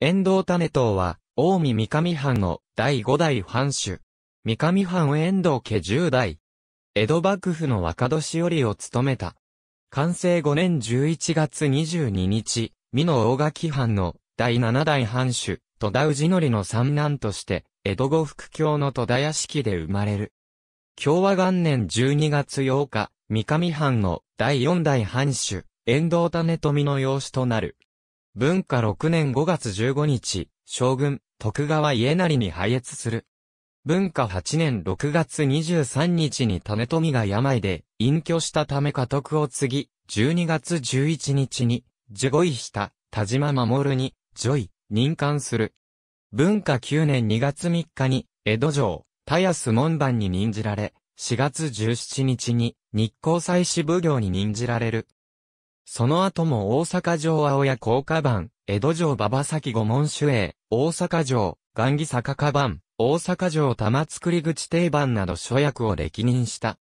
遠藤種党は、近江三上藩の第五代藩主。三上藩遠藤家十代。江戸幕府の若年寄りを務めた。完成5年11月22日、美濃大垣藩の第七代藩主、戸田氏則の三男として、江戸五福教の戸田屋敷で生まれる。共和元年12月8日、三上藩の第四代藩主、遠藤種富の養子となる。文化6年5月15日、将軍、徳川家成に拝越する。文化8年6月23日に種富が病で隠居したため家督を継ぎ、12月11日に、受護位した田島守に、女位、任官する。文化9年2月3日に、江戸城、田安門番に任じられ、4月17日に、日光祭祀奉行に任じられる。その後も大阪城青谷高架版、江戸城馬場崎五門守衛、大阪城、雁木坂下版、大阪城玉造口定番など諸役を歴任した。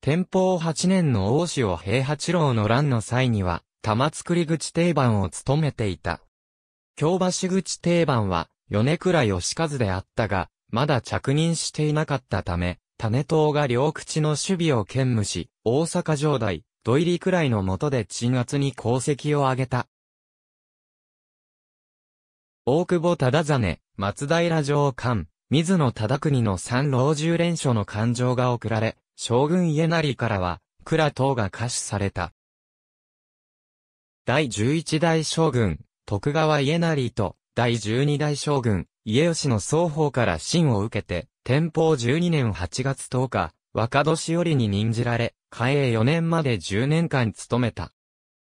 天保8年の大塩平八郎の乱の際には、玉造口定番を務めていた。京橋口定番は、米倉義和であったが、まだ着任していなかったため、種党が両口の守備を兼務し、大阪城代、土入りくらいのもとで鎮圧に功績を挙げた。大久保忠真、松平城官、水野忠国の三老十連所の感情が送られ、将軍家成からは、蔵等が可視された。第十一代将軍、徳川家成と、第十二代将軍、家吉の双方から信を受けて、天保十二年八月十日、若年寄に任じられ、嘉永4年まで10年間勤めた。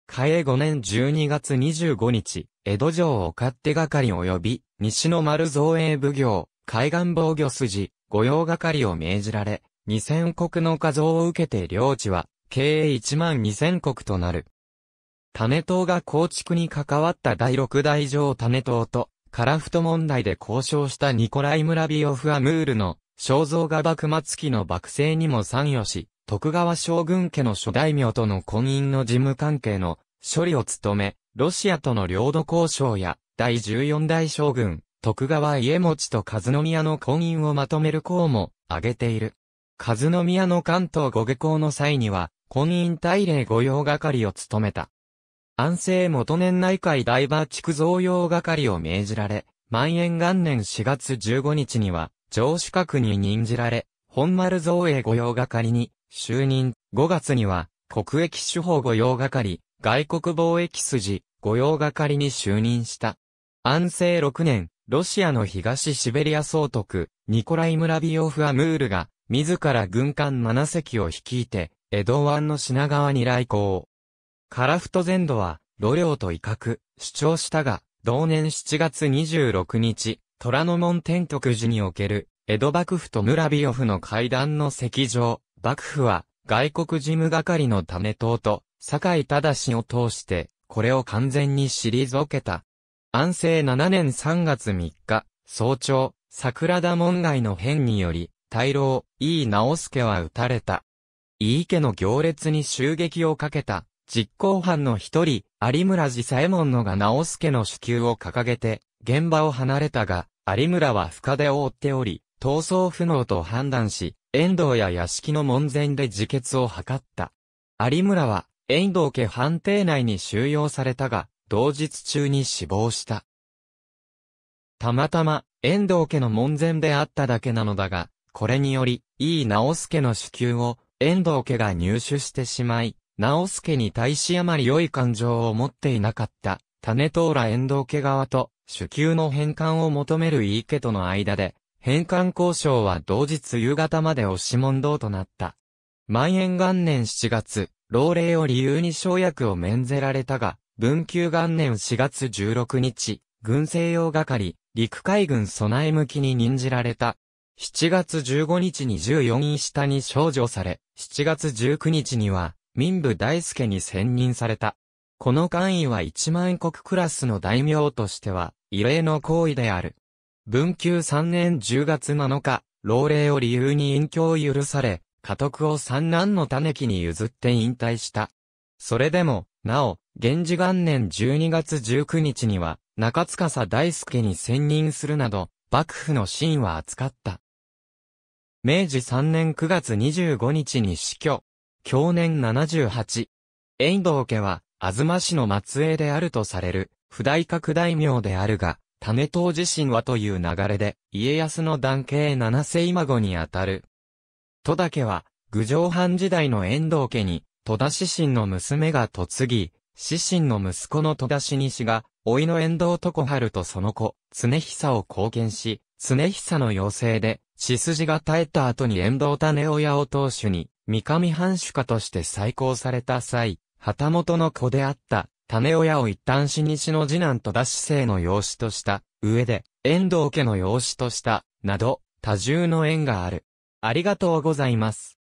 嘉永5年12月25日、江戸城を勝手係及び、西の丸造営奉行、海岸防御筋、御用係を命じられ、2000国の画像を受けて領地は、経営1万2000国となる。種党が構築に関わった第六大城種党と、カラフト問題で交渉したニコライ・ムラビオフ・アムールの肖像画幕末期の幕政にも参与し、徳川将軍家の諸大名との婚姻の事務関係の処理を務め、ロシアとの領土交渉や、第14代将軍、徳川家持と和宮の婚姻をまとめる項も挙げている。和宮の関東ご下校の際には、婚姻大礼御用係を務めた。安政元年内会ダイバー築造用係を命じられ、万延元年4月15日には、上司閣に任じられ、本丸造営御用係に就任5月には国益手法御用係、外国貿易筋御用係に就任した。安政6年、ロシアの東シベリア総督、ニコライ・ムラビオフ・アムールが、自ら軍艦7隻を率いて、江戸湾の品川に来航。カラフト全土は、路領と威嚇、主張したが、同年7月26日、虎ノ門天徳寺における、江戸幕府とムラビオフの会談の席上、幕府は、外国事務係の種党と、坂井忠を通して、これを完全に退けた。安政7年3月3日、早朝、桜田門外の変により、大老、井伊直助は撃たれた。井伊家の行列に襲撃をかけた、実行犯の一人、有村寺左衛門のが直助の支給を掲げて、現場を離れたが、有村は深手を追っており、逃走不能と判断し、遠藤や屋敷の門前で自決を図った。有村は、遠藤家判定内に収容されたが、同日中に死亡した。たまたま、遠藤家の門前であっただけなのだが、これにより、井伊直助の子宮を、遠藤家が入手してしまい、直助に対しあまり良い感情を持っていなかった、種とら遠藤家側と、主級の返還を求める井伊家との間で、返還交渉は同日夕方まで押し問答となった。万延元年7月、老齢を理由に省役を免ぜられたが、文久元年4月16日、軍政用係、陸海軍備え向きに任じられた。7月15日に14位下に少女され、7月19日には、民部大輔に選任された。この官位は1万国クラスの大名としては、異例の行為である。文久3年10月7日、老齢を理由に隠居を許され、家督を三男の種木に譲って引退した。それでも、なお、源氏元年12月19日には、中司大輔に選任するなど、幕府の真は扱った。明治3年9月25日に死去。去年78。遠藤家は、東市の末裔であるとされる、不大格大名であるが、種党自身はという流れで、家康の男系七世今後にあたる。戸田家は、郡上藩時代の遠藤家に、戸田氏神の娘が嫁ぎ、氏神の息子の戸田氏西が、老いの遠藤は春とその子、常久を貢献し、常久の要請で、血筋が絶えた後に遠藤種親を当主に、三上藩主家として再興された際、旗本の子であった、種親を一旦死にしの次男と出し生の養子とした、上で、遠藤家の養子とした、など、多重の縁がある。ありがとうございます。